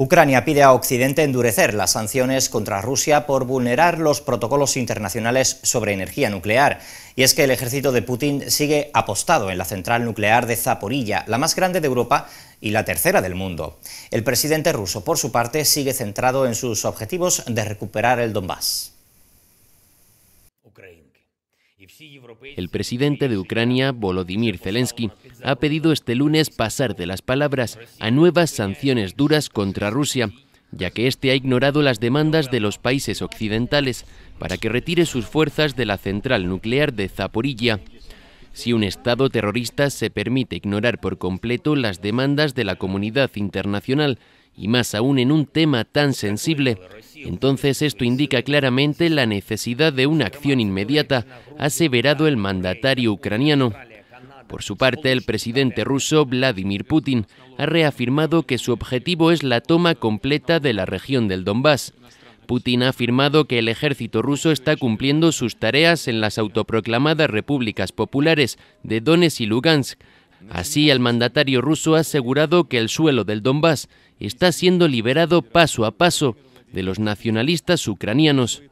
Ucrania pide a Occidente endurecer las sanciones contra Rusia por vulnerar los protocolos internacionales sobre energía nuclear. Y es que el ejército de Putin sigue apostado en la central nuclear de Zaporilla, la más grande de Europa y la tercera del mundo. El presidente ruso, por su parte, sigue centrado en sus objetivos de recuperar el Donbass. El presidente de Ucrania, Volodymyr Zelensky, ha pedido este lunes pasar de las palabras a nuevas sanciones duras contra Rusia, ya que este ha ignorado las demandas de los países occidentales para que retire sus fuerzas de la central nuclear de Zaporilla. Si un Estado terrorista se permite ignorar por completo las demandas de la comunidad internacional, y más aún en un tema tan sensible, entonces esto indica claramente la necesidad de una acción inmediata, ha aseverado el mandatario ucraniano. Por su parte, el presidente ruso Vladimir Putin ha reafirmado que su objetivo es la toma completa de la región del Donbass. Putin ha afirmado que el ejército ruso está cumpliendo sus tareas en las autoproclamadas repúblicas populares de Donetsk y Lugansk. Así, el mandatario ruso ha asegurado que el suelo del Donbass está siendo liberado paso a paso de los nacionalistas ucranianos.